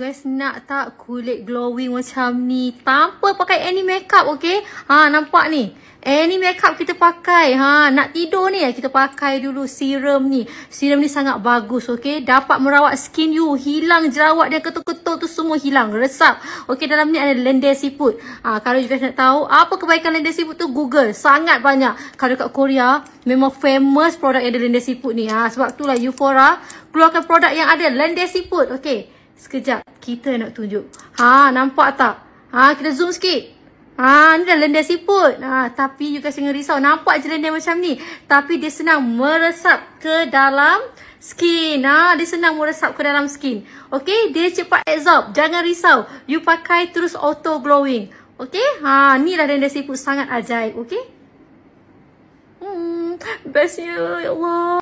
Guys nak tak kulit glowing macam ni tanpa pakai any makeup okey? Ha nampak ni. Any makeup kita pakai. Ha nak tidur ni eh, kita pakai dulu serum ni. Serum ni sangat bagus okey. Dapat merawat skin you, hilang jerawat dan ketul-ketul tu semua hilang, resap. Okey dalam ni ada lender seafood. Ha kalau juga nak tahu apa kebaikan lender seafood tu Google. Sangat banyak. Kalau kat Korea memang famous produk yang ada lender seafood ni. Ha sebab itulah Euphora keluarkan produk yang ada lender seafood okey. Sekejap, kita nak tunjuk. Ha, nampak tak? Ha, kita zoom sikit. Ha, ni dah lendir siput. Ha, tapi you guys jangan risau. Nampak je lendir macam ni. Tapi dia senang meresap ke dalam skin. Ha, dia senang meresap ke dalam skin. Okay, dia cepat absorb. Jangan risau. You pakai terus auto glowing. Okay, ha, ni lah lendir siput sangat ajaib. Okay. Hmm, bestnya, ya Allah.